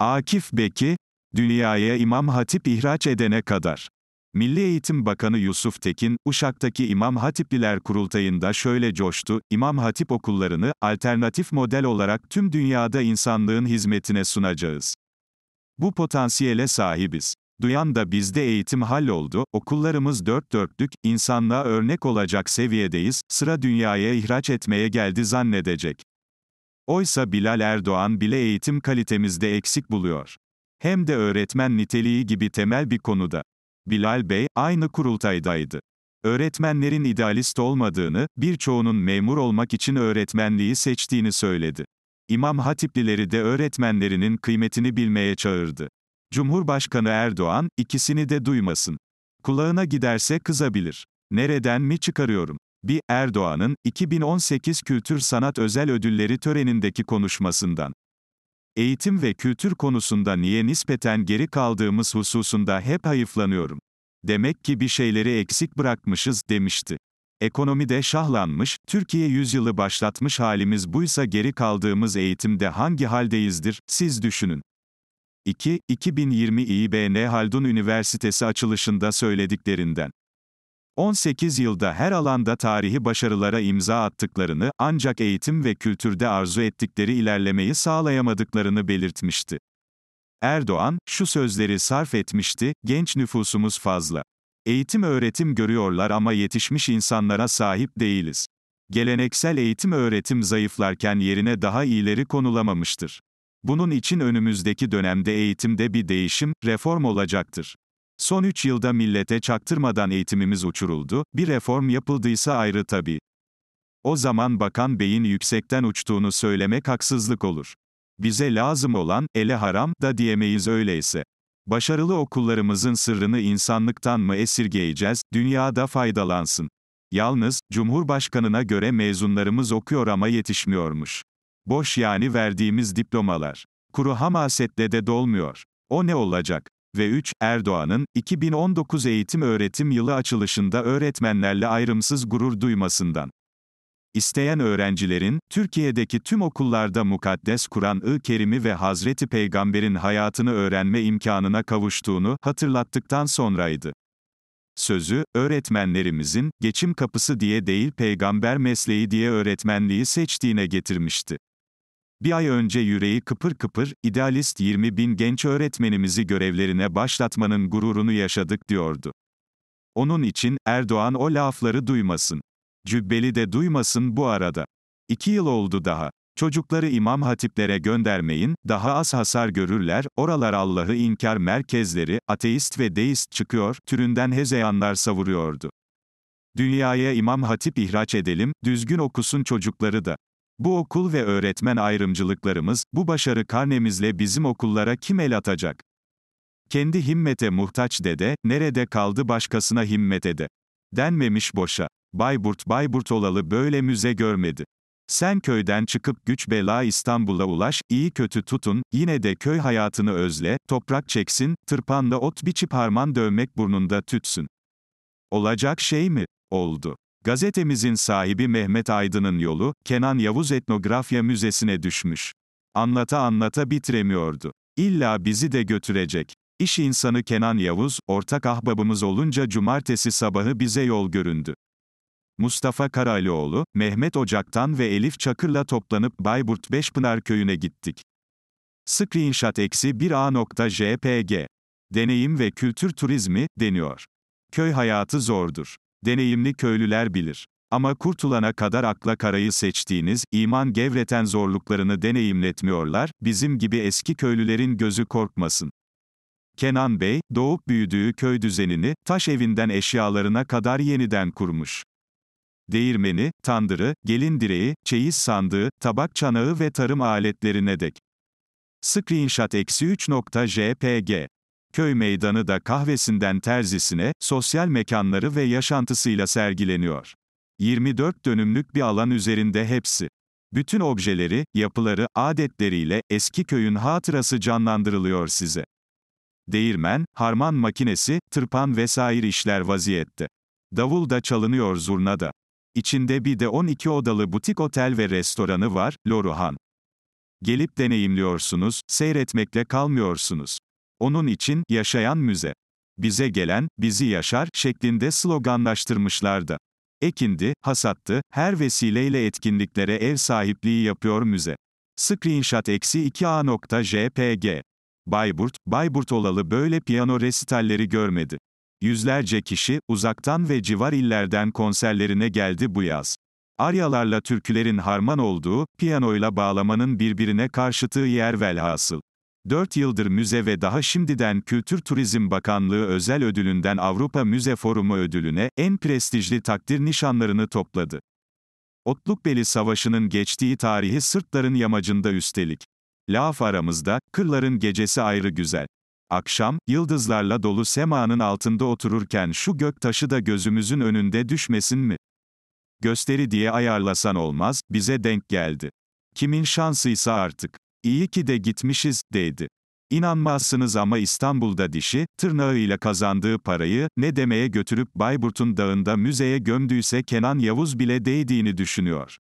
Akif Beki, dünyaya İmam Hatip ihraç edene kadar. Milli Eğitim Bakanı Yusuf Tekin, Uşak'taki İmam Hatipliler Kurultayı'nda şöyle coştu, İmam Hatip okullarını, alternatif model olarak tüm dünyada insanlığın hizmetine sunacağız. Bu potansiyele sahibiz. Duyan da bizde eğitim halloldu, okullarımız dört dörtlük, insanlığa örnek olacak seviyedeyiz, sıra dünyaya ihraç etmeye geldi zannedecek. Oysa Bilal Erdoğan bile eğitim kalitemizde eksik buluyor. Hem de öğretmen niteliği gibi temel bir konuda. Bilal Bey, aynı kurultaydaydı. Öğretmenlerin idealist olmadığını, birçoğunun memur olmak için öğretmenliği seçtiğini söyledi. İmam Hatiplileri de öğretmenlerinin kıymetini bilmeye çağırdı. Cumhurbaşkanı Erdoğan, ikisini de duymasın. Kulağına giderse kızabilir. Nereden mi çıkarıyorum? Bir, Erdoğan'ın 2018 Kültür Sanat Özel Ödülleri törenindeki konuşmasından. Eğitim ve kültür konusunda niye nispeten geri kaldığımız hususunda hep hayıflanıyorum. Demek ki bir şeyleri eksik bırakmışız, demişti. Ekonomide şahlanmış, Türkiye yüzyılı başlatmış halimiz buysa geri kaldığımız eğitimde hangi haldeyizdir, siz düşünün. 2. 2020 İBN Haldun Üniversitesi açılışında söylediklerinden. 18 yılda her alanda tarihi başarılara imza attıklarını, ancak eğitim ve kültürde arzu ettikleri ilerlemeyi sağlayamadıklarını belirtmişti. Erdoğan, şu sözleri sarf etmişti, genç nüfusumuz fazla. Eğitim öğretim görüyorlar ama yetişmiş insanlara sahip değiliz. Geleneksel eğitim öğretim zayıflarken yerine daha iyileri konulamamıştır. Bunun için önümüzdeki dönemde eğitimde bir değişim, reform olacaktır. Son 3 yılda millete çaktırmadan eğitimimiz uçuruldu, bir reform yapıldıysa ayrı tabii. O zaman Bakan Bey'in yüksekten uçtuğunu söylemek haksızlık olur. Bize lazım olan, ele haram, da diyemeyiz öyleyse. Başarılı okullarımızın sırrını insanlıktan mı esirgeyeceğiz, dünyada faydalansın. Yalnız, Cumhurbaşkanına göre mezunlarımız okuyor ama yetişmiyormuş. Boş yani verdiğimiz diplomalar. Kuru hamasetle de dolmuyor. O ne olacak? ve 3. Erdoğan'ın, 2019 eğitim öğretim yılı açılışında öğretmenlerle ayrımsız gurur duymasından. İsteyen öğrencilerin, Türkiye'deki tüm okullarda mukaddes Kur'an-ı Kerim'i ve Hazreti Peygamber'in hayatını öğrenme imkanına kavuştuğunu hatırlattıktan sonraydı. Sözü, öğretmenlerimizin, geçim kapısı diye değil peygamber mesleği diye öğretmenliği seçtiğine getirmişti. Bir ay önce yüreği kıpır kıpır, idealist 20 bin genç öğretmenimizi görevlerine başlatmanın gururunu yaşadık diyordu. Onun için, Erdoğan o lafları duymasın. Cübbeli de duymasın bu arada. İki yıl oldu daha. Çocukları imam hatiplere göndermeyin, daha az hasar görürler, oralar Allah'ı inkar merkezleri, ateist ve deist çıkıyor, türünden hezeyanlar savuruyordu. Dünyaya imam hatip ihraç edelim, düzgün okusun çocukları da. Bu okul ve öğretmen ayrımcılıklarımız, bu başarı karnemizle bizim okullara kim el atacak? Kendi himmete muhtaç dede, nerede kaldı başkasına himmet ede. Denmemiş boşa. Bayburt Bayburt olalı böyle müze görmedi. Sen köyden çıkıp güç bela İstanbul'a ulaş, iyi kötü tutun, yine de köy hayatını özle, toprak çeksin, tırpanla ot biçip harman dövmek burnunda tütsün. Olacak şey mi? Oldu. Gazetemizin sahibi Mehmet Aydın'ın yolu, Kenan Yavuz Etnografya Müzesi'ne düşmüş. Anlata anlata bitiremiyordu. İlla bizi de götürecek. İş insanı Kenan Yavuz, ortak ahbabımız olunca cumartesi sabahı bize yol göründü. Mustafa Karalioğlu, Mehmet Ocak'tan ve Elif Çakır'la toplanıp Bayburt Beşpınar köyüne gittik. Screenshot-1a.jpg Deneyim ve kültür turizmi, deniyor. Köy hayatı zordur deneyimli köylüler bilir. Ama kurtulana kadar akla karayı seçtiğiniz, iman gevreten zorluklarını deneyimletmiyorlar, bizim gibi eski köylülerin gözü korkmasın. Kenan Bey, doğup büyüdüğü köy düzenini, taş evinden eşyalarına kadar yeniden kurmuş. Değirmeni, tandırı, gelin direği, çeyiz sandığı, tabak çanağı ve tarım aletlerine dek. Screenshot-3.jpg köy meydanı da kahvesinden terzisine, sosyal mekanları ve yaşantısıyla sergileniyor. 24 dönümlük bir alan üzerinde hepsi. Bütün objeleri, yapıları, adetleriyle eski köyün hatırası canlandırılıyor size. Değirmen, harman makinesi, tırpan vesaire işler vaziyette. Davul da çalınıyor zurna da. İçinde bir de 12 odalı butik otel ve restoranı var, Loruhan. Gelip deneyimliyorsunuz, seyretmekle kalmıyorsunuz. Onun için, yaşayan müze. Bize gelen, bizi yaşar, şeklinde sloganlaştırmışlardı. Ekindi, hasattı, her vesileyle etkinliklere ev sahipliği yapıyor müze. Screenshot-2a.jpg Bayburt, Bayburt olalı böyle piyano resitalleri görmedi. Yüzlerce kişi, uzaktan ve civar illerden konserlerine geldi bu yaz. Aryalarla türkülerin harman olduğu, piyanoyla bağlamanın birbirine karşıtığı yer velhasıl. 4 yıldır müze ve daha şimdiden Kültür Turizm Bakanlığı özel ödülünden Avrupa Müze Forumu ödülüne en prestijli takdir nişanlarını topladı. Otlukbeli Savaşı'nın geçtiği tarihi sırtların yamacında üstelik. Laf aramızda, kırların gecesi ayrı güzel. Akşam, yıldızlarla dolu semanın altında otururken şu gök taşı da gözümüzün önünde düşmesin mi? Gösteri diye ayarlasan olmaz, bize denk geldi. Kimin şansıysa artık. İyi ki de gitmişiz, dedi. İnanmazsınız ama İstanbul'da dişi, tırnağıyla kazandığı parayı, ne demeye götürüp Bayburt'un dağında müzeye gömdüyse Kenan Yavuz bile değdiğini düşünüyor.